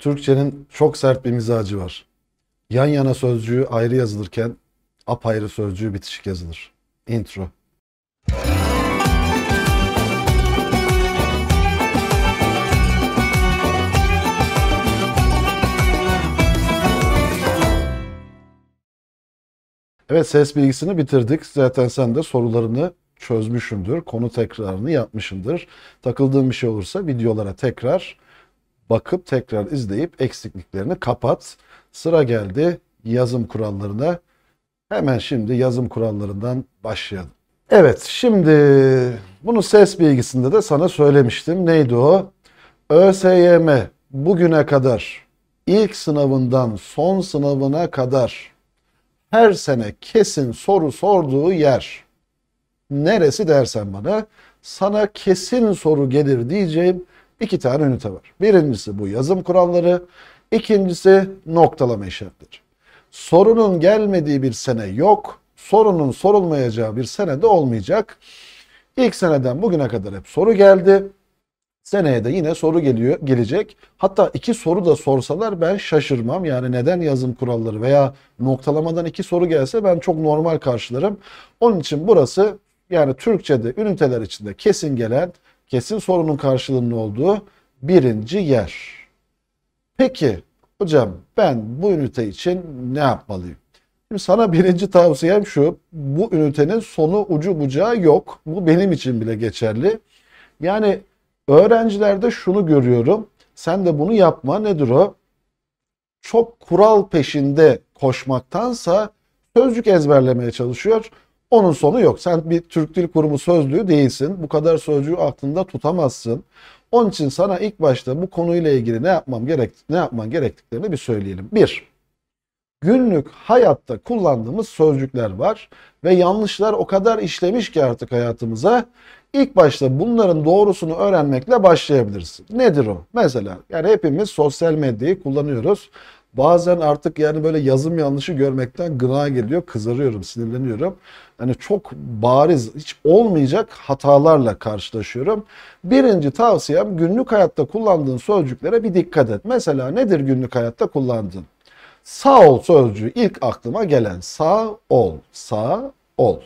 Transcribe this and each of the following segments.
Türkçenin çok sert bir mizacı var. Yan yana sözcüğü ayrı yazılırken apayrı sözcüğü bitişik yazılır. Intro. Evet ses bilgisini bitirdik. Zaten sen de sorularını çözmüşümdür. Konu tekrarını yapmışımdır. Takıldığım bir şey olursa videolara tekrar bakıp tekrar izleyip eksikliklerini kapat. Sıra geldi yazım kurallarına. Hemen şimdi yazım kurallarından başlayalım. Evet şimdi bunu ses bilgisinde de sana söylemiştim. Neydi o? ÖSYM bugüne kadar ilk sınavından son sınavına kadar her sene kesin soru sorduğu yer. Neresi dersen bana sana kesin soru gelir diyeceğim iki tane ünite var. Birincisi bu yazım kuralları, ikincisi noktalama işaretleri. Sorunun gelmediği bir sene yok, sorunun sorulmayacağı bir sene de olmayacak. İlk seneden bugüne kadar hep soru geldi. Seneye de yine soru geliyor, gelecek. Hatta iki soru da sorsalar ben şaşırmam. Yani neden yazım kuralları veya noktalamadan iki soru gelse ben çok normal karşılarım. Onun için burası yani Türkçe'de üniteler içinde kesin gelen kesin sorunun karşılığının olduğu birinci yer. Peki hocam ben bu ünite için ne yapmalıyım? Şimdi sana birinci tavsiyem şu. Bu ünitenin sonu ucu bucağı yok. Bu benim için bile geçerli. Yani öğrencilerde şunu görüyorum. Sen de bunu yapma. Nedir o? Çok kural peşinde koşmaktansa sözcük ezberlemeye çalışıyor onun sonu yok. Sen bir Türk Dil Kurumu sözlüğü değilsin. Bu kadar sözcüğü aklında tutamazsın. Onun için sana ilk başta bu konuyla ilgili ne yapmam gerek ne yapman gerektiklerini bir söyleyelim. Bir, günlük hayatta kullandığımız sözcükler var ve yanlışlar o kadar işlemiş ki artık hayatımıza ilk başta bunların doğrusunu öğrenmekle başlayabilirsin. Nedir o? Mesela yani hepimiz sosyal medyayı kullanıyoruz. Bazen artık yani böyle yazım yanlışı görmekten gına geliyor, kızarıyorum, sinirleniyorum. Yani çok bariz, hiç olmayacak hatalarla karşılaşıyorum. Birinci tavsiyem günlük hayatta kullandığın sözcüklere bir dikkat et. Mesela nedir günlük hayatta kullandığın? Sağ ol sözcüğü ilk aklıma gelen sağ ol, sağ ol.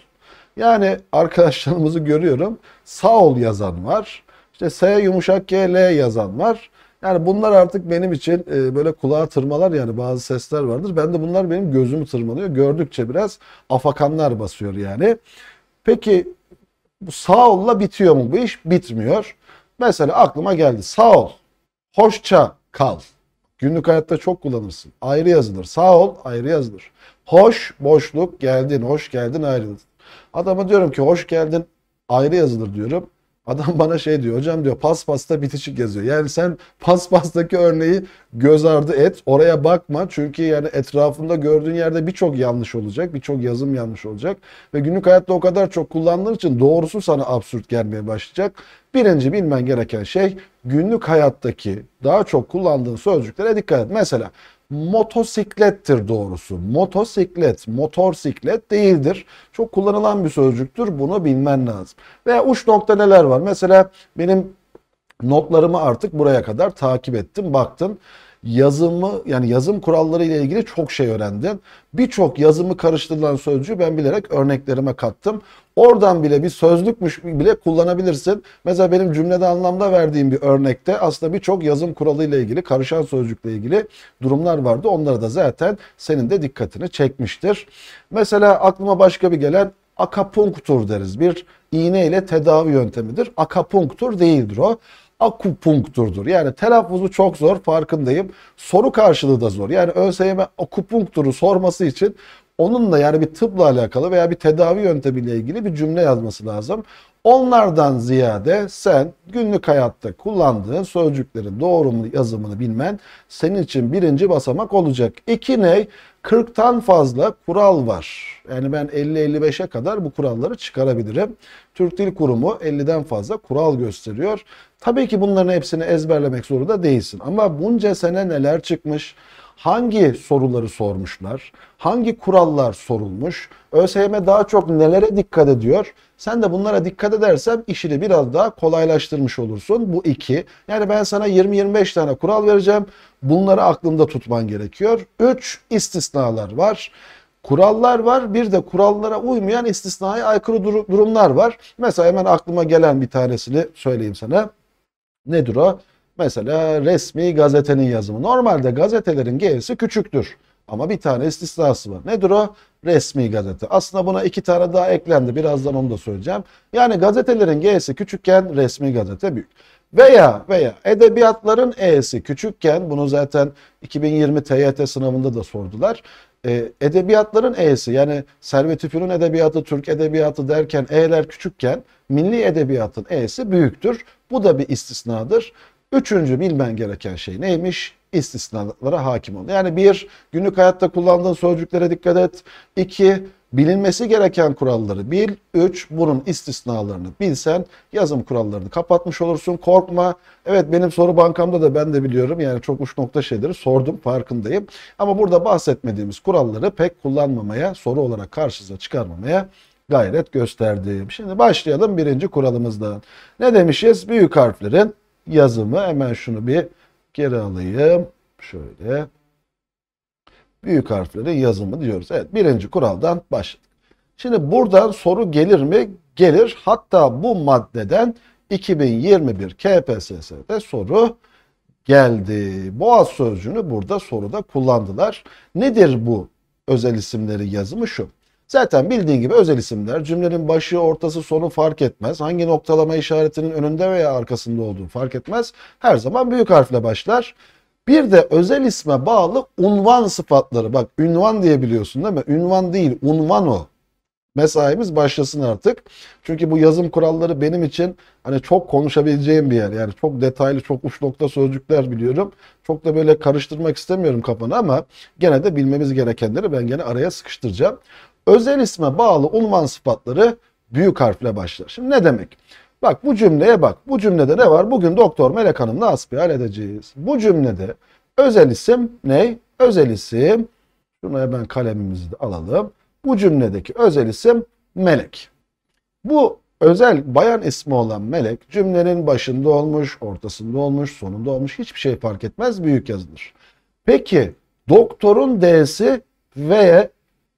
Yani arkadaşlarımızı görüyorum. Sağ ol yazan var. İşte S yumuşak G L yazan var. Yani bunlar artık benim için e, böyle kulağa tırmalar yani bazı sesler vardır. Ben de bunlar benim gözümü tırmalıyor. Gördükçe biraz afakanlar basıyor yani. Peki bu bitiyor mu bu iş? Bitmiyor. Mesela aklıma geldi. Sağ Hoşça kal. Günlük hayatta çok kullanırsın. Ayrı yazılır. Sağ ayrı yazılır. Hoş, boşluk, geldin, hoş geldin, ayrıldın. Adama diyorum ki hoş geldin, ayrı yazılır diyorum. Adam bana şey diyor hocam diyor paspasta bitişik yazıyor. Yani sen paspastaki örneği göz ardı et oraya bakma. Çünkü yani etrafında gördüğün yerde birçok yanlış olacak. Birçok yazım yanlış olacak. Ve günlük hayatta o kadar çok kullandığın için doğrusu sana absürt gelmeye başlayacak. Birinci bilmen gereken şey günlük hayattaki daha çok kullandığın sözcüklere dikkat et. Mesela motosiklettir doğrusu. Motosiklet, motorsiklet değildir. Çok kullanılan bir sözcüktür. Bunu bilmen lazım. Ve uç nokta neler var? Mesela benim notlarımı artık buraya kadar takip ettim, baktım yazımı yani yazım kuralları ile ilgili çok şey öğrendin. Birçok yazımı karıştırılan sözcüğü ben bilerek örneklerime kattım. Oradan bile bir sözlükmüş bile kullanabilirsin. Mesela benim cümlede anlamda verdiğim bir örnekte aslında birçok yazım kuralı ile ilgili karışan sözcükle ilgili durumlar vardı. Onlara da zaten senin de dikkatini çekmiştir. Mesela aklıma başka bir gelen akapunktur deriz. Bir iğne ile tedavi yöntemidir. Akapunktur değildir o akupunkturdur. Yani telaffuzu çok zor farkındayım. Soru karşılığı da zor. Yani ÖSYM akupunkturu sorması için onun da yani bir tıpla alakalı veya bir tedavi yöntemiyle ilgili bir cümle yazması lazım. Onlardan ziyade sen günlük hayatta kullandığın sözcüklerin doğru mu yazımını bilmen senin için birinci basamak olacak. İki ne? 40'tan fazla kural var. Yani ben 50-55'e kadar bu kuralları çıkarabilirim. Türk Dil Kurumu 50'den fazla kural gösteriyor. Tabii ki bunların hepsini ezberlemek zorunda değilsin. Ama bunca sene neler çıkmış? hangi soruları sormuşlar, hangi kurallar sorulmuş, ÖSYM daha çok nelere dikkat ediyor. Sen de bunlara dikkat edersen işini biraz daha kolaylaştırmış olursun. Bu iki. Yani ben sana 20-25 tane kural vereceğim. Bunları aklında tutman gerekiyor. Üç istisnalar var. Kurallar var bir de kurallara uymayan istisnai aykırı dur durumlar var. Mesela hemen aklıma gelen bir tanesini söyleyeyim sana. Nedir o? Mesela resmi gazetenin yazımı. Normalde gazetelerin G'si küçüktür. Ama bir tane istisnası var. Nedir o? Resmi gazete. Aslında buna iki tane daha eklendi. Birazdan onu da söyleyeceğim. Yani gazetelerin G'si küçükken resmi gazete büyük. Veya veya edebiyatların E'si küçükken bunu zaten 2020 TYT sınavında da sordular. Ee, edebiyatların E'si yani Servet Üfür'ün edebiyatı, Türk edebiyatı derken E'ler küçükken milli edebiyatın E'si büyüktür. Bu da bir istisnadır. Üçüncü bilmen gereken şey neymiş? İstisnalara hakim ol. Yani bir, günlük hayatta kullandığın sözcüklere dikkat et. İki, bilinmesi gereken kuralları bil. Üç, bunun istisnalarını bilsen yazım kurallarını kapatmış olursun. Korkma. Evet benim soru bankamda da ben de biliyorum. Yani çok uç nokta şeyleri sordum farkındayım. Ama burada bahsetmediğimiz kuralları pek kullanmamaya, soru olarak karşınıza çıkarmamaya gayret gösterdim. Şimdi başlayalım birinci kuralımızdan. Ne demişiz? Büyük harflerin yazımı hemen şunu bir geri alayım. Şöyle büyük harfleri yazımı diyoruz. Evet birinci kuraldan başladık. Şimdi buradan soru gelir mi? Gelir. Hatta bu maddeden 2021 KPSS'de soru geldi. Boğaz sözcüğünü burada soruda kullandılar. Nedir bu özel isimleri yazımı şu. Zaten bildiğin gibi özel isimler cümlenin başı, ortası, sonu fark etmez. Hangi noktalama işaretinin önünde veya arkasında olduğu fark etmez. Her zaman büyük harfle başlar. Bir de özel isme bağlı unvan sıfatları. Bak unvan diyebiliyorsun değil mi? Unvan değil, unvan o. Mesaimiz başlasın artık. Çünkü bu yazım kuralları benim için hani çok konuşabileceğim bir yer. Yani çok detaylı, çok uç nokta sözcükler biliyorum. Çok da böyle karıştırmak istemiyorum kafanı ama gene de bilmemiz gerekenleri ben gene araya sıkıştıracağım özel isme bağlı unvan sıfatları büyük harfle başlar. Şimdi ne demek? Bak bu cümleye bak. Bu cümlede ne var? Bugün Doktor Melek Hanım'la hasbihal edeceğiz. Bu cümlede özel isim ne? Özel isim. Şunu ben kalemimizi de alalım. Bu cümledeki özel isim Melek. Bu özel bayan ismi olan Melek cümlenin başında olmuş, ortasında olmuş, sonunda olmuş hiçbir şey fark etmez büyük yazılır. Peki doktorun D'si ve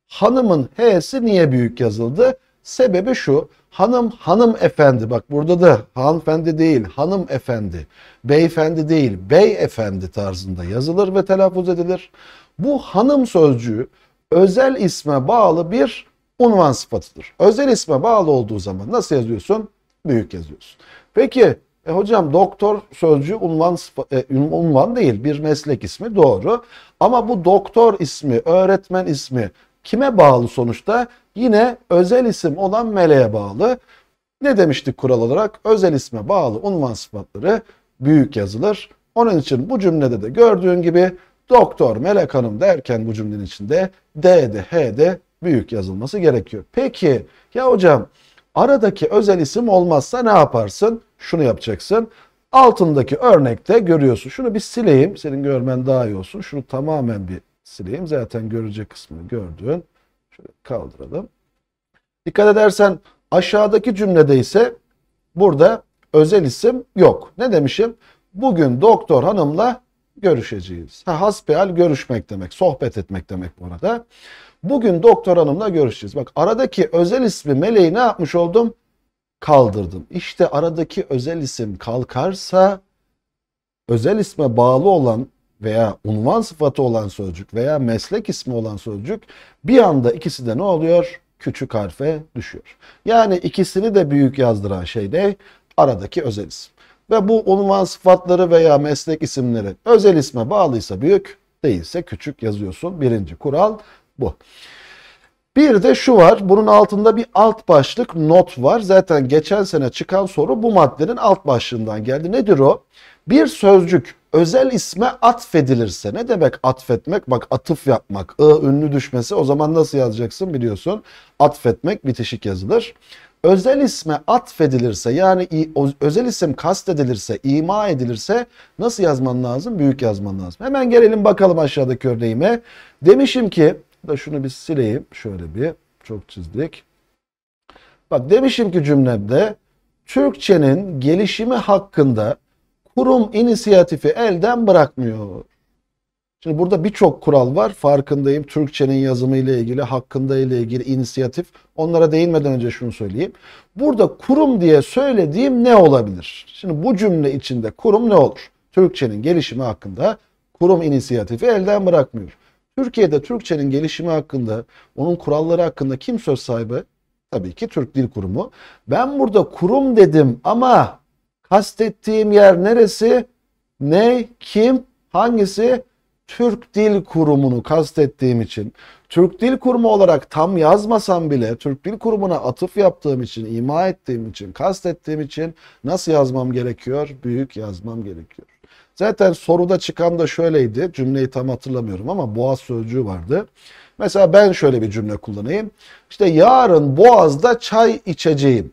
hanımın H'si niye büyük yazıldı? Sebebi şu. Hanım, hanım efendi bak burada da hanımefendi değil hanım efendi, beyefendi değil bey efendi tarzında yazılır ve telaffuz edilir. Bu hanım sözcüğü özel isme bağlı bir unvan sıfatıdır. Özel isme bağlı olduğu zaman nasıl yazıyorsun? Büyük yazıyorsun. Peki e hocam doktor sözcüğü unvan, e, unvan değil bir meslek ismi doğru. Ama bu doktor ismi, öğretmen ismi Kime bağlı sonuçta? Yine özel isim olan meleğe bağlı. Ne demiştik kural olarak? Özel isme bağlı unvan sıfatları büyük yazılır. Onun için bu cümlede de gördüğün gibi doktor melek hanım derken bu cümlenin içinde D de H de büyük yazılması gerekiyor. Peki ya hocam aradaki özel isim olmazsa ne yaparsın? Şunu yapacaksın. Altındaki örnekte görüyorsun. Şunu bir sileyim. Senin görmen daha iyi olsun. Şunu tamamen bir sileyim. Zaten görece kısmını gördün. Şöyle kaldıralım. Dikkat edersen aşağıdaki cümlede ise burada özel isim yok. Ne demişim? Bugün doktor hanımla görüşeceğiz. Ha, hasbihal görüşmek demek, sohbet etmek demek bu arada. Bugün doktor hanımla görüşeceğiz. Bak aradaki özel ismi meleği ne yapmış oldum? Kaldırdım. İşte aradaki özel isim kalkarsa özel isme bağlı olan veya unvan sıfatı olan sözcük veya meslek ismi olan sözcük bir anda ikisi de ne oluyor? Küçük harfe düşüyor. Yani ikisini de büyük yazdıran şey ne? Aradaki özel isim. Ve bu unvan sıfatları veya meslek isimleri özel isme bağlıysa büyük, değilse küçük yazıyorsun. Birinci kural bu. Bir de şu var. Bunun altında bir alt başlık not var. Zaten geçen sene çıkan soru bu maddenin alt başlığından geldi. Nedir o? Bir sözcük özel isme atfedilirse ne demek atfetmek? Bak atıf yapmak. I ünlü düşmesi o zaman nasıl yazacaksın biliyorsun. Atfetmek bitişik yazılır. Özel isme atfedilirse yani özel isim kastedilirse, ima edilirse nasıl yazman lazım? Büyük yazman lazım. Hemen gelelim bakalım aşağıdaki örneğime. Demişim ki, da şunu bir sileyim şöyle bir çok çizdik. Bak demişim ki cümlemde Türkçenin gelişimi hakkında kurum inisiyatifi elden bırakmıyor. Şimdi burada birçok kural var. Farkındayım. Türkçenin yazımı ile ilgili, hakkında ile ilgili inisiyatif. Onlara değinmeden önce şunu söyleyeyim. Burada kurum diye söylediğim ne olabilir? Şimdi bu cümle içinde kurum ne olur? Türkçenin gelişimi hakkında kurum inisiyatifi elden bırakmıyor. Türkiye'de Türkçenin gelişimi hakkında, onun kuralları hakkında kim söz sahibi? Tabii ki Türk Dil Kurumu. Ben burada kurum dedim ama Kastettiğim yer neresi? Ne? Kim? Hangisi? Türk Dil Kurumu'nu kastettiğim için. Türk Dil Kurumu olarak tam yazmasam bile Türk Dil Kurumu'na atıf yaptığım için, ima ettiğim için, kastettiğim için nasıl yazmam gerekiyor? Büyük yazmam gerekiyor. Zaten soruda çıkan da şöyleydi. Cümleyi tam hatırlamıyorum ama boğaz sözcüğü vardı. Mesela ben şöyle bir cümle kullanayım. İşte yarın boğazda çay içeceğim.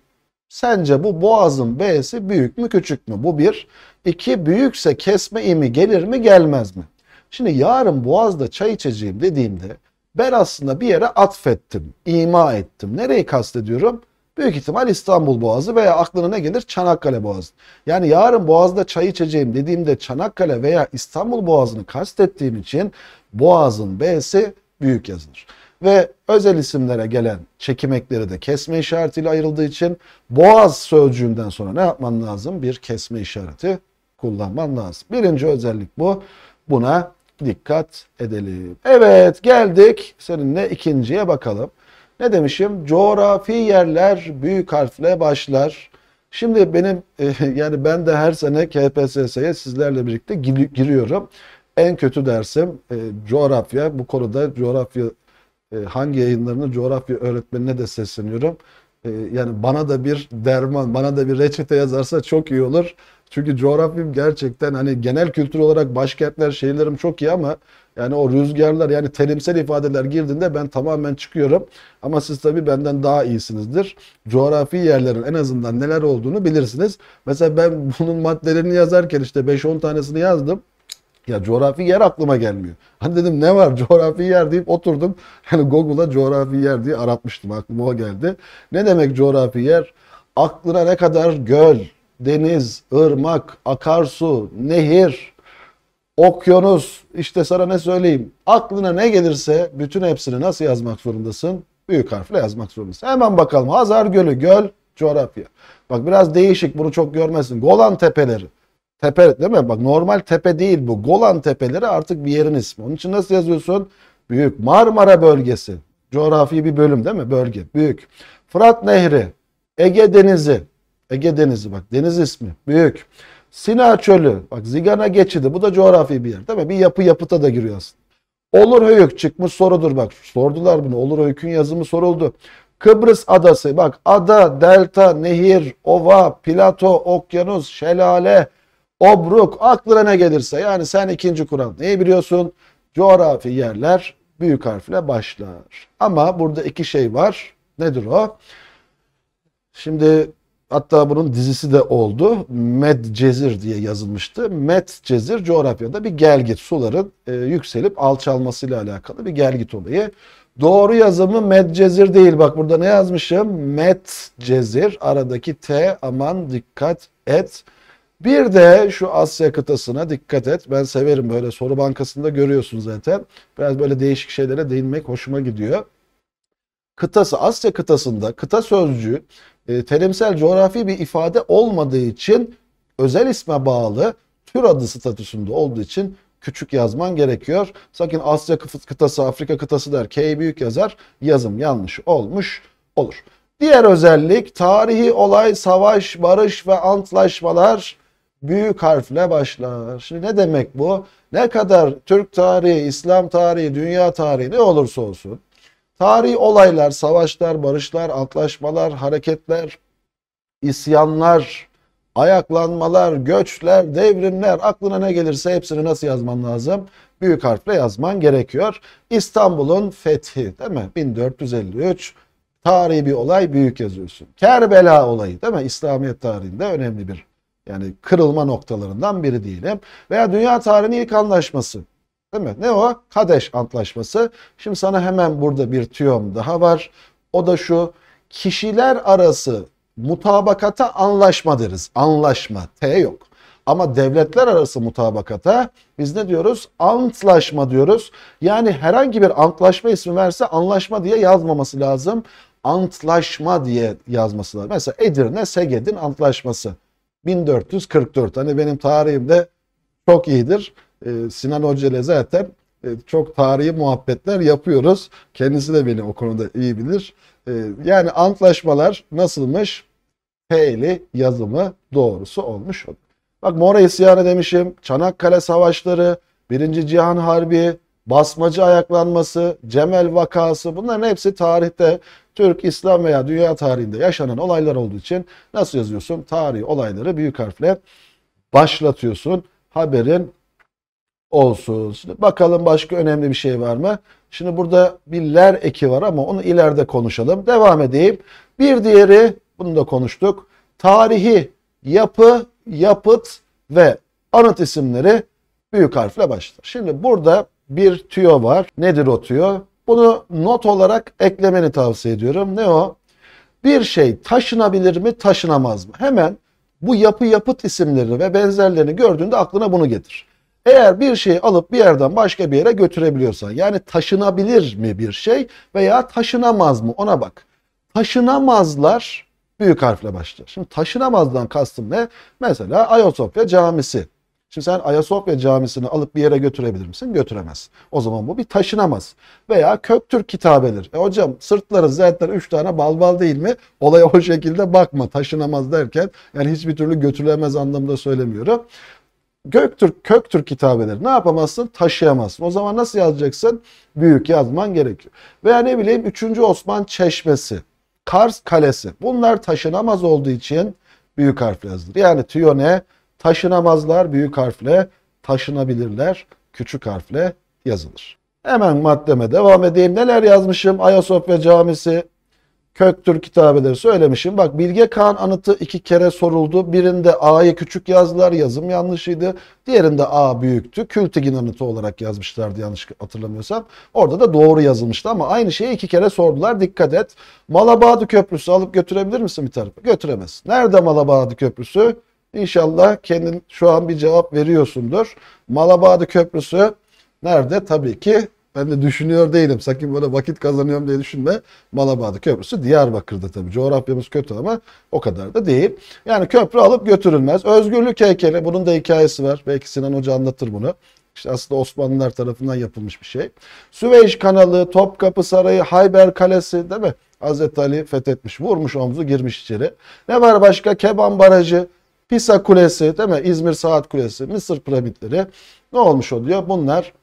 Sence bu boğazın B'si büyük mü küçük mü? Bu bir. İki büyükse kesme imi gelir mi gelmez mi? Şimdi yarın boğazda çay içeceğim dediğimde ben aslında bir yere atfettim, ima ettim. Nereyi kastediyorum? Büyük ihtimal İstanbul Boğazı veya aklına ne gelir? Çanakkale Boğazı. Yani yarın Boğaz'da çay içeceğim dediğimde Çanakkale veya İstanbul Boğazı'nı kastettiğim için Boğaz'ın B'si büyük yazılır ve özel isimlere gelen çekimekleri de kesme işaretiyle ayrıldığı için boğaz sözcüğünden sonra ne yapman lazım? Bir kesme işareti kullanman lazım. Birinci özellik bu. Buna dikkat edelim. Evet geldik seninle ikinciye bakalım. Ne demişim? Coğrafi yerler büyük harfle başlar. Şimdi benim e, yani ben de her sene KPSS'ye sizlerle birlikte giriyorum. En kötü dersim e, coğrafya. Bu konuda coğrafya e, hangi yayınlarını coğrafya öğretmenine de sesleniyorum. E, yani bana da bir derman, bana da bir reçete yazarsa çok iyi olur. Çünkü coğrafyam gerçekten hani genel kültür olarak başkentler, şehirlerim çok iyi ama yani o rüzgarlar yani terimsel ifadeler girdiğinde ben tamamen çıkıyorum. Ama siz tabii benden daha iyisinizdir. Coğrafi yerlerin en azından neler olduğunu bilirsiniz. Mesela ben bunun maddelerini yazarken işte 5-10 tanesini yazdım. Ya coğrafi yer aklıma gelmiyor. Hani dedim ne var coğrafi yer deyip oturdum. Hani Google'a coğrafi yer diye aratmıştım. Aklıma o geldi. Ne demek coğrafi yer? Aklına ne kadar göl, deniz, ırmak, akarsu, nehir, okyanus, işte sana ne söyleyeyim. Aklına ne gelirse bütün hepsini nasıl yazmak zorundasın? Büyük harfle yazmak zorundasın. Hemen bakalım. Hazar Gölü, göl, coğrafya. Bak biraz değişik bunu çok görmezsin. Golan Tepeleri. Tepe değil mi? Bak normal tepe değil bu. Golan tepeleri artık bir yerin ismi. Onun için nasıl yazıyorsun? Büyük Marmara bölgesi. Coğrafi bir bölüm değil mi? Bölge. Büyük. Fırat Nehri. Ege Denizi. Ege Denizi bak deniz ismi. Büyük. Sina Çölü. Bak Zigana Geçidi. Bu da coğrafi bir yer değil mi? Bir yapı yapıta da giriyor aslında. Olur Höyük çıkmış sorudur bak. Sordular bunu. Olur Höyük'ün yazımı soruldu. Kıbrıs Adası. Bak ada, delta, nehir, ova, plato, okyanus, şelale, obruk aklına ne gelirse yani sen ikinci kural neyi biliyorsun? Coğrafi yerler büyük harfle başlar. Ama burada iki şey var. Nedir o? Şimdi hatta bunun dizisi de oldu. Medcezir diye yazılmıştı. Medcezir coğrafyada bir gelgit. Suların e, yükselip alçalmasıyla alakalı bir gelgit olayı. Doğru yazımı Medcezir değil. Bak burada ne yazmışım? Medcezir. Aradaki T aman dikkat et bir de şu Asya kıtasına dikkat et. Ben severim böyle soru bankasında görüyorsun zaten. Biraz böyle değişik şeylere değinmek hoşuma gidiyor. Kıtası Asya kıtasında kıta sözcüğü e, terimsel coğrafi bir ifade olmadığı için özel isme bağlı tür adı statüsünde olduğu için küçük yazman gerekiyor. Sakin Asya kıtası, Afrika kıtası der. K büyük yazar. Yazım yanlış olmuş olur. Diğer özellik tarihi olay, savaş, barış ve antlaşmalar büyük harfle başlar. Şimdi ne demek bu? Ne kadar Türk tarihi, İslam tarihi, dünya tarihi ne olursa olsun. Tarihi olaylar, savaşlar, barışlar, antlaşmalar, hareketler, isyanlar, ayaklanmalar, göçler, devrimler aklına ne gelirse hepsini nasıl yazman lazım? Büyük harfle yazman gerekiyor. İstanbul'un fethi değil mi? 1453 tarihi bir olay büyük yazıyorsun. Kerbela olayı değil mi? İslamiyet tarihinde önemli bir yani kırılma noktalarından biri diyelim. Veya dünya tarihinin ilk anlaşması. Değil mi? Ne o? Kadeş Antlaşması. Şimdi sana hemen burada bir tüyom daha var. O da şu. Kişiler arası mutabakata anlaşma deriz. Anlaşma. T yok. Ama devletler arası mutabakata biz ne diyoruz? Antlaşma diyoruz. Yani herhangi bir antlaşma ismi verse anlaşma diye yazmaması lazım. Antlaşma diye yazması lazım. Mesela Edirne Seged'in antlaşması. 1444. Hani benim tarihim de çok iyidir. Ee, Sinan Hoca ile zaten e, çok tarihi muhabbetler yapıyoruz. Kendisi de beni o konuda iyi bilir. Ee, yani antlaşmalar nasılmış? P'li yazımı doğrusu olmuş. Bak Mora isyanı demişim. Çanakkale savaşları, Birinci Cihan Harbi, basmacı ayaklanması, Cemel vakası bunların hepsi tarihte Türk, İslam veya dünya tarihinde yaşanan olaylar olduğu için nasıl yazıyorsun? Tarihi olayları büyük harfle başlatıyorsun. Haberin olsun. Şimdi bakalım başka önemli bir şey var mı? Şimdi burada bir ler eki var ama onu ileride konuşalım. Devam edeyim. Bir diğeri bunu da konuştuk. Tarihi yapı, yapıt ve anıt isimleri büyük harfle başlar. Şimdi burada bir tüyo var. Nedir o tüyo? Bunu not olarak eklemeni tavsiye ediyorum. Ne o? Bir şey taşınabilir mi, taşınamaz mı? Hemen bu yapı yapıt isimlerini ve benzerlerini gördüğünde aklına bunu getir. Eğer bir şeyi alıp bir yerden başka bir yere götürebiliyorsan yani taşınabilir mi bir şey veya taşınamaz mı ona bak. Taşınamazlar büyük harfle başlar. Şimdi taşınamazdan kastım ne? Mesela Ayasofya Camisi. Şimdi sen Ayasofya camisini alıp bir yere götürebilir misin? Götüremez. O zaman bu bir taşınamaz. Veya Köktürk kitabedir. E hocam sırtları zeytler üç tane balbal bal değil mi? Olaya o şekilde bakma. Taşınamaz derken yani hiçbir türlü götürülemez anlamda söylemiyorum. Göktürk, Köktürk kitabeleri ne yapamazsın? Taşıyamazsın. O zaman nasıl yazacaksın? Büyük yazman gerekiyor. Veya ne bileyim 3. Osman Çeşmesi, Kars Kalesi. Bunlar taşınamaz olduğu için büyük harfle yazılır. Yani tüyone Taşınamazlar büyük harfle, taşınabilirler küçük harfle yazılır. Hemen maddeme devam edeyim. Neler yazmışım? Ayasofya Camisi, Köktürk kitabeleri söylemişim. Bak Bilge Kağan anıtı iki kere soruldu. Birinde A'yı küçük yazdılar. Yazım yanlışıydı. Diğerinde A büyüktü. Kültigin anıtı olarak yazmışlardı yanlış hatırlamıyorsam. Orada da doğru yazılmıştı ama aynı şeyi iki kere sordular. Dikkat et. Malabadi Köprüsü alıp götürebilir misin bir tarafa? Götüremez. Nerede Malabadi Köprüsü? İnşallah kendin şu an bir cevap veriyorsundur. Malabadi Köprüsü nerede? Tabii ki ben de düşünüyor değilim. Sakin böyle vakit kazanıyorum diye düşünme. Malabadi Köprüsü Diyarbakır'da tabii. Coğrafyamız kötü ama o kadar da değil. Yani köprü alıp götürülmez. Özgürlük heykeli. Bunun da hikayesi var. Belki Sinan Hoca anlatır bunu. İşte aslında Osmanlılar tarafından yapılmış bir şey. Süveyş kanalı, Topkapı Sarayı, Hayber Kalesi değil mi? Hazreti Ali fethetmiş, vurmuş omzu, girmiş içeri. Ne var başka? Keban Barajı, Pisa Kulesi değil mi? İzmir Saat Kulesi, Mısır piramitleri ne olmuş oluyor? Bunlar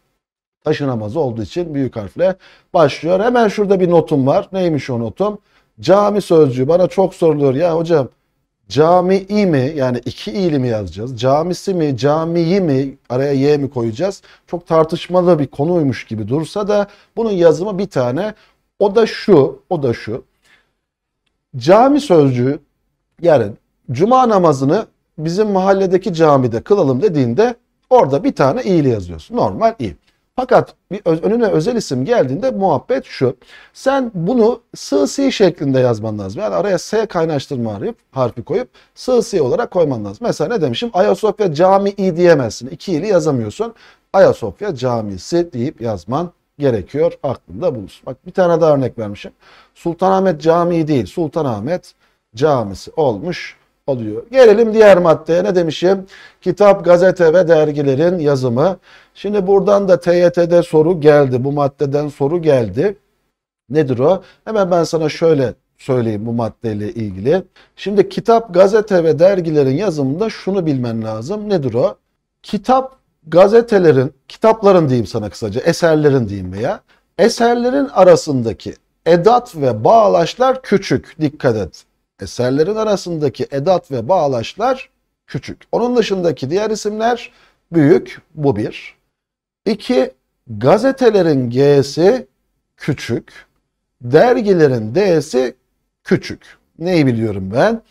taşınamaz olduğu için büyük harfle başlıyor. Hemen şurada bir notum var. Neymiş o notum? Cami sözcüğü bana çok soruluyor. Ya hocam Cami mi yani iki i'li mi yazacağız? Camisi mi, camiyi mi araya y mi koyacağız? Çok tartışmalı bir konuymuş gibi dursa da bunun yazımı bir tane. O da şu, o da şu. Cami sözcüğü yarın cuma namazını bizim mahalledeki camide kılalım dediğinde orada bir tane iyili yazıyorsun. Normal iyi. Fakat bir önüne özel isim geldiğinde muhabbet şu. Sen bunu sığsi şeklinde yazman lazım. Yani araya S kaynaştırma harfi, harfi koyup sığsi olarak koyman lazım. Mesela ne demişim? Ayasofya Camii diyemezsin. İki ili yazamıyorsun. Ayasofya Camisi deyip yazman gerekiyor. Aklında bulunsun. Bak bir tane daha örnek vermişim. Sultanahmet Camii değil. Sultanahmet Camisi olmuş alıyor. Gelelim diğer maddeye ne demişim? Kitap, gazete ve dergilerin yazımı. Şimdi buradan da TYT'de soru geldi. Bu maddeden soru geldi. Nedir o? Hemen ben sana şöyle söyleyeyim bu maddeyle ilgili. Şimdi kitap, gazete ve dergilerin yazımında şunu bilmen lazım. Nedir o? Kitap, gazetelerin, kitapların diyeyim sana kısaca, eserlerin diyeyim veya eserlerin arasındaki edat ve bağlaşlar küçük. Dikkat et. Eserlerin arasındaki edat ve bağlaşlar küçük. Onun dışındaki diğer isimler büyük. Bu bir. İki, gazetelerin G'si küçük. Dergilerin D'si küçük. Neyi biliyorum ben?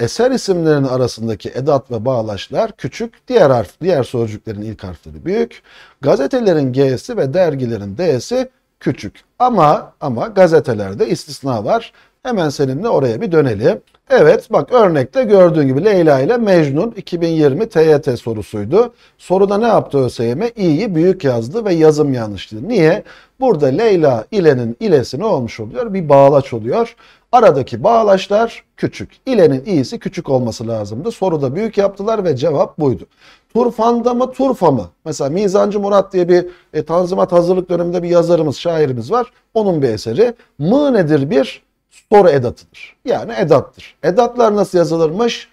Eser isimlerinin arasındaki edat ve bağlaçlar küçük, diğer harf, diğer sözcüklerin ilk harfleri büyük. Gazetelerin G'si ve dergilerin D'si küçük. Ama ama gazetelerde istisna var. Hemen seninle oraya bir dönelim. Evet bak örnekte gördüğün gibi Leyla ile Mecnun 2020 TYT sorusuydu. Soruda ne yaptı ÖSYM? İ'yi büyük yazdı ve yazım yanlıştı. Niye? Burada Leyla ilenin ilesi ne olmuş oluyor? Bir bağlaç oluyor. Aradaki bağlaçlar küçük. İlenin i'si küçük olması lazımdı. Soruda büyük yaptılar ve cevap buydu. Turfanda mı Turfa mı? Mesela Mizancı Murat diye bir e, Tanzimat hazırlık döneminde bir yazarımız, şairimiz var. Onun bir eseri. Mı nedir bir? store edatıdır. Yani edattır. Edatlar nasıl yazılırmış?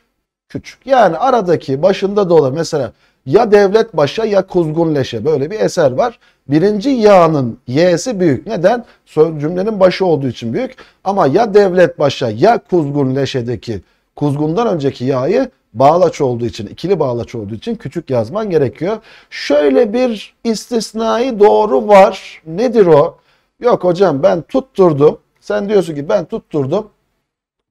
Küçük. Yani aradaki başında da olan mesela ya devlet başa ya kuzgun leşe böyle bir eser var. Birinci ya'nın y'si büyük. Neden? Cümlenin başı olduğu için büyük. Ama ya devlet başa ya kuzgun leşedeki kuzgundan önceki ya'yı bağlaç olduğu için, ikili bağlaç olduğu için küçük yazman gerekiyor. Şöyle bir istisnai doğru var. Nedir o? Yok hocam ben tutturdum. Sen diyorsun ki ben tutturdum.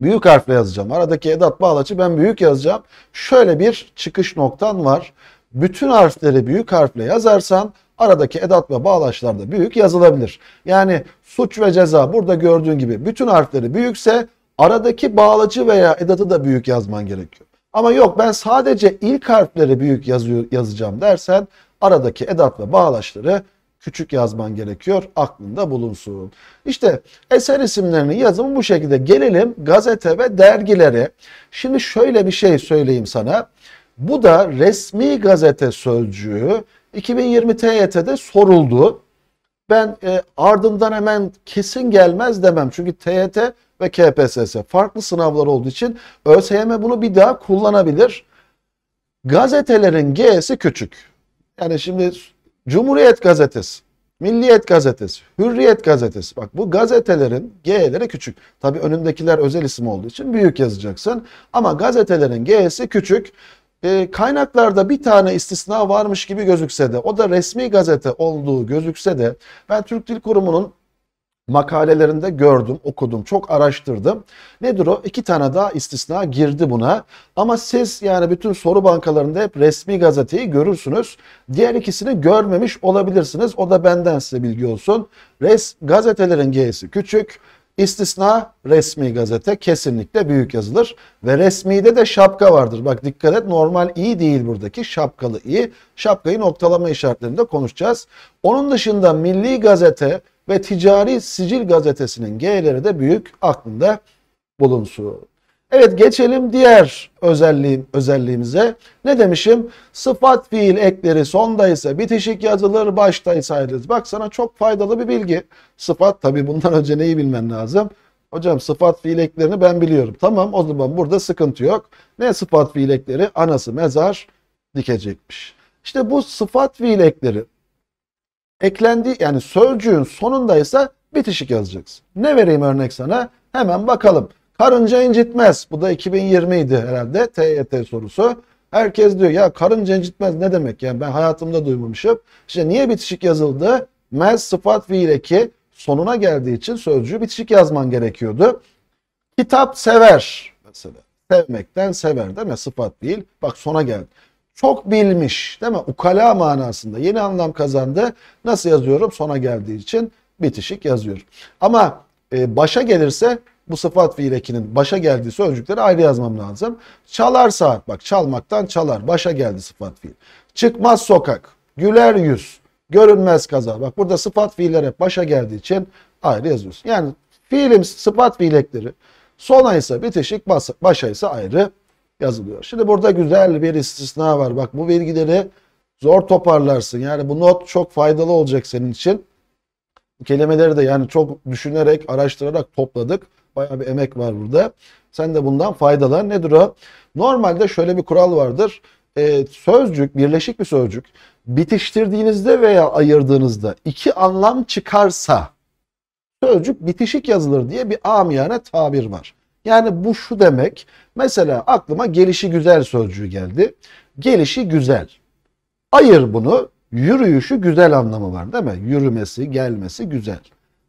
Büyük harfle yazacağım. Aradaki Edat Bağlaç'ı ben büyük yazacağım. Şöyle bir çıkış noktan var. Bütün harfleri büyük harfle yazarsan aradaki edat ve bağlaçlar da büyük yazılabilir. Yani suç ve ceza burada gördüğün gibi bütün harfleri büyükse aradaki bağlacı veya edatı da büyük yazman gerekiyor. Ama yok ben sadece ilk harfleri büyük yazıyor, yazacağım dersen aradaki edat ve bağlaçları küçük yazman gerekiyor. Aklında bulunsun. İşte eser isimlerini yazımı bu şekilde. Gelelim gazete ve dergilere. Şimdi şöyle bir şey söyleyeyim sana. Bu da resmi gazete sözcüğü 2020 TYT'de soruldu. Ben e, ardından hemen kesin gelmez demem. Çünkü TYT ve KPSS farklı sınavlar olduğu için ÖSYM bunu bir daha kullanabilir. Gazetelerin G'si küçük. Yani şimdi Cumhuriyet gazetesi, Milliyet gazetesi, Hürriyet gazetesi. Bak bu gazetelerin G'leri küçük. Tabii önündekiler özel isim olduğu için büyük yazacaksın. Ama gazetelerin G'si küçük. E, kaynaklarda bir tane istisna varmış gibi gözükse de o da resmi gazete olduğu gözükse de ben Türk Dil Kurumu'nun makalelerinde gördüm, okudum, çok araştırdım. Nedir o? İki tane daha istisna girdi buna. Ama siz yani bütün soru bankalarında hep resmi gazeteyi görürsünüz. Diğer ikisini görmemiş olabilirsiniz. O da benden size bilgi olsun. Res gazetelerin G'si küçük. İstisna resmi gazete kesinlikle büyük yazılır ve resmide de şapka vardır. Bak dikkat et normal iyi değil buradaki şapkalı iyi Şapkayı noktalama işaretlerinde konuşacağız. Onun dışında milli gazete, ve Ticari Sicil gazetesinin G'leri de büyük aklında bulunsun. Evet geçelim diğer özelliğim, özelliğimize. Ne demişim? Sıfat fiil ekleri sonda ise bitişik yazılır, başta ise ayrılır. Bak sana çok faydalı bir bilgi. Sıfat tabi bundan önce neyi bilmen lazım? Hocam sıfat fiil eklerini ben biliyorum. Tamam o zaman burada sıkıntı yok. Ne sıfat fiil ekleri? Anası mezar dikecekmiş. İşte bu sıfat fiil ekleri eklendi yani sözcüğün sonunda ise bitişik yazacaksın. Ne vereyim örnek sana? Hemen bakalım. Karınca incitmez. Bu da 2020 idi herhalde TYT sorusu. Herkes diyor ya karınca incitmez ne demek yani ben hayatımda duymamışım. İşte niye bitişik yazıldı? Mez sıfat fiil eki sonuna geldiği için sözcüğü bitişik yazman gerekiyordu. Kitap sever mesela. Sevmekten sever değil mi? Sıfat değil. Bak sona geldi. Çok bilmiş değil mi? Ukala manasında yeni anlam kazandı. Nasıl yazıyorum? Sona geldiği için bitişik yazıyorum. Ama e, başa gelirse bu sıfat fiilekinin başa geldiği sözcükleri ayrı yazmam lazım. Çalar Çalarsa bak çalmaktan çalar. Başa geldi sıfat fiil. Çıkmaz sokak. Güler yüz. Görünmez kaza. Bak burada sıfat fiiller hep başa geldiği için ayrı yazıyorsun. Yani fiilim sıfat fiilekleri ekleri. Sona ise bitişik başa ise ayrı yazılıyor. Şimdi burada güzel bir istisna var. Bak bu bilgileri zor toparlarsın. Yani bu not çok faydalı olacak senin için. Bu kelimeleri de yani çok düşünerek, araştırarak topladık. Bayağı bir emek var burada. Sen de bundan faydalan. Nedir o? Normalde şöyle bir kural vardır. Ee, sözcük, birleşik bir sözcük bitiştirdiğinizde veya ayırdığınızda iki anlam çıkarsa sözcük bitişik yazılır diye bir amiyane tabir var. Yani bu şu demek. Mesela aklıma gelişi güzel sözcüğü geldi. Gelişi güzel. Ayır bunu. Yürüyüşü güzel anlamı var değil mi? Yürümesi, gelmesi güzel.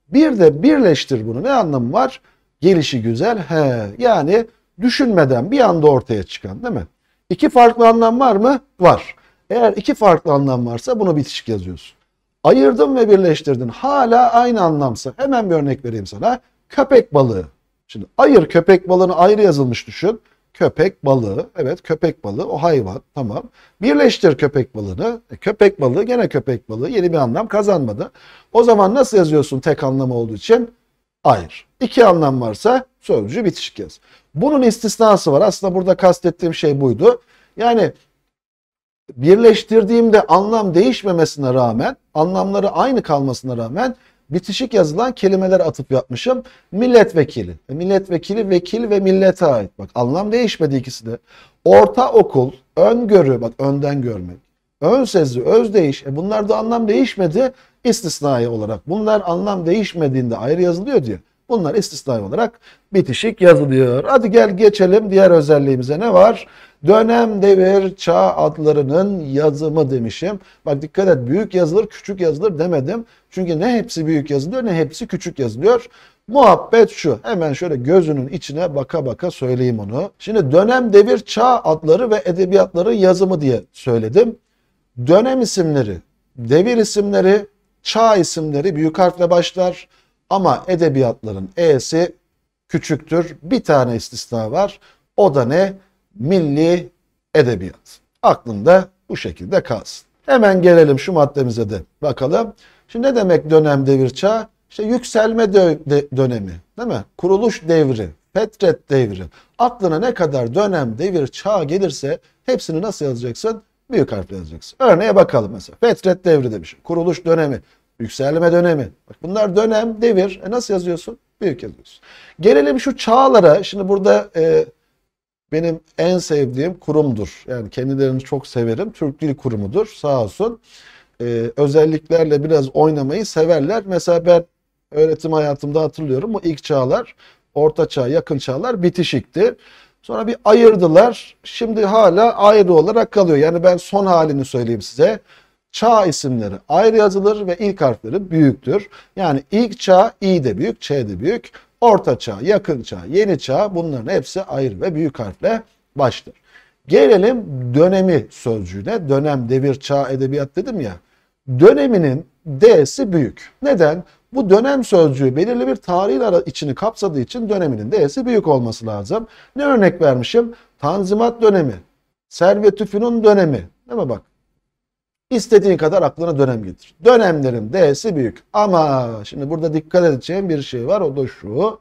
Bir de birleştir bunu. Ne anlamı var? Gelişi güzel. He. Yani düşünmeden bir anda ortaya çıkan değil mi? İki farklı anlam var mı? Var. Eğer iki farklı anlam varsa bunu bitişik yazıyorsun. Ayırdın ve birleştirdin. Hala aynı anlamsa. Hemen bir örnek vereyim sana. Köpek balığı. Şimdi ayır köpek balığını ayrı yazılmış düşün. Köpek balığı. Evet köpek balığı o hayvan. Tamam. Birleştir köpek balığını. E, köpek balığı gene köpek balığı. Yeni bir anlam kazanmadı. O zaman nasıl yazıyorsun tek anlamı olduğu için? Ayır. İki anlam varsa sözcüğü bitişik yaz. Bunun istisnası var. Aslında burada kastettiğim şey buydu. Yani birleştirdiğimde anlam değişmemesine rağmen, anlamları aynı kalmasına rağmen bitişik yazılan kelimeler atıp yapmışım. Milletvekili. E, milletvekili vekil ve millete ait. Bak anlam değişmedi ikisi de. Orta okul, öngörü bak önden görmek. Ön sezi özdeyiş. E bunlar da anlam değişmedi istisnai olarak. Bunlar anlam değişmediğinde ayrı yazılıyor diye. Bunlar istisnai olarak bitişik yazılıyor. Hadi gel geçelim diğer özelliğimize ne var? Dönem, devir, çağ adlarının yazımı demişim. Bak dikkat et büyük yazılır küçük yazılır demedim. Çünkü ne hepsi büyük yazılıyor ne hepsi küçük yazılıyor. Muhabbet şu. Hemen şöyle gözünün içine baka baka söyleyeyim onu. Şimdi dönem, devir, çağ adları ve edebiyatları yazımı diye söyledim. Dönem isimleri, devir isimleri, çağ isimleri büyük harfle başlar. Ama edebiyatların E'si küçüktür. Bir tane istisna var. O da ne? milli edebiyat. Aklında bu şekilde kalsın. Hemen gelelim şu maddemize de bakalım. Şimdi ne demek dönem devir çağ? İşte yükselme dö de dönemi değil mi? Kuruluş devri, Petret devri. Aklına ne kadar dönem, devir, çağ gelirse hepsini nasıl yazacaksın? Büyük harfle yazacaksın. Örneğe bakalım mesela. Petret devri demiş. Kuruluş dönemi, yükselme dönemi. Bak bunlar dönem, devir. E nasıl yazıyorsun? Büyük yazıyorsun. Gelelim şu çağlara. Şimdi burada e, benim en sevdiğim kurumdur. Yani kendilerini çok severim. Türk Dil Kurumu'dur sağ olsun. Ee, özelliklerle biraz oynamayı severler. Mesela ben öğretim hayatımda hatırlıyorum. Bu ilk çağlar, orta çağ, yakın çağlar bitişikti. Sonra bir ayırdılar. Şimdi hala ayrı olarak kalıyor. Yani ben son halini söyleyeyim size. Çağ isimleri ayrı yazılır ve ilk harfleri büyüktür. Yani ilk çağ i de büyük, ç de büyük. Orta Çağ, Yakın Çağ, Yeni Çağ bunların hepsi ayrı ve büyük harfle başlar. Gelelim dönemi sözcüğüne. Dönem, devir, çağ, edebiyat dedim ya. Döneminin D'si büyük. Neden? Bu dönem sözcüğü belirli bir tarihin içini kapsadığı için döneminin D'si büyük olması lazım. Ne örnek vermişim? Tanzimat dönemi, Servet-ü Fünun dönemi. Değil mi bak? İstediğin kadar aklına dönem getir. Dönemlerin D'si büyük. Ama şimdi burada dikkat edeceğim bir şey var. O da şu.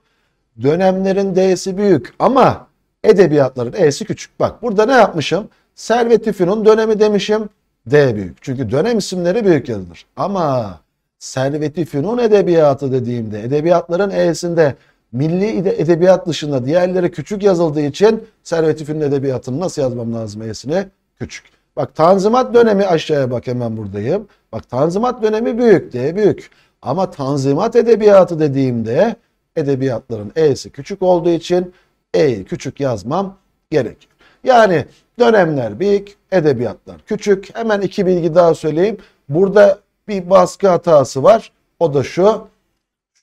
Dönemlerin D'si büyük ama edebiyatların E'si küçük. Bak burada ne yapmışım? Servet-i dönemi demişim. D büyük. Çünkü dönem isimleri büyük yazılır. Ama Servet-i edebiyatı dediğimde edebiyatların E'sinde milli edebiyat dışında diğerleri küçük yazıldığı için Servet-i edebiyatını nasıl yazmam lazım E'sini? Küçük. Bak Tanzimat dönemi aşağıya bak hemen buradayım. Bak Tanzimat dönemi büyük diye büyük. Ama Tanzimat edebiyatı dediğimde edebiyatların e'si küçük olduğu için e'yi küçük yazmam gerekir. Yani dönemler büyük, edebiyatlar küçük. Hemen iki bilgi daha söyleyeyim. Burada bir baskı hatası var. O da şu.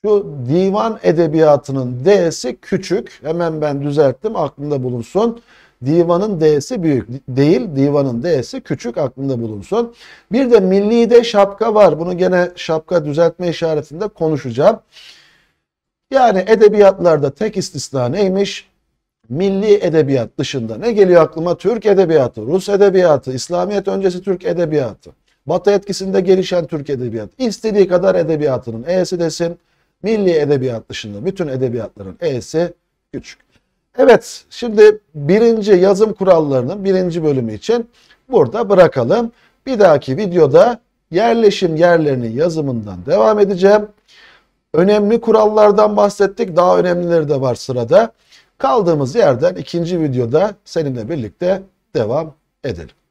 Şu divan edebiyatının d'si küçük. Hemen ben düzelttim aklında bulunsun. Divanın D'si büyük değil, divanın D'si küçük aklında bulunsun. Bir de milli de şapka var. Bunu gene şapka düzeltme işaretinde konuşacağım. Yani edebiyatlarda tek istisna neymiş? milli edebiyat dışında ne geliyor aklıma? Türk edebiyatı, Rus edebiyatı, İslamiyet öncesi Türk edebiyatı, Batı etkisinde gelişen Türk edebiyatı, İstediği kadar edebiyatının E'si desin, milli edebiyat dışında bütün edebiyatların E'si küçük. Evet şimdi birinci yazım kurallarının birinci bölümü için burada bırakalım. Bir dahaki videoda yerleşim yerlerinin yazımından devam edeceğim. Önemli kurallardan bahsettik. Daha önemlileri de var sırada. Kaldığımız yerden ikinci videoda seninle birlikte devam edelim.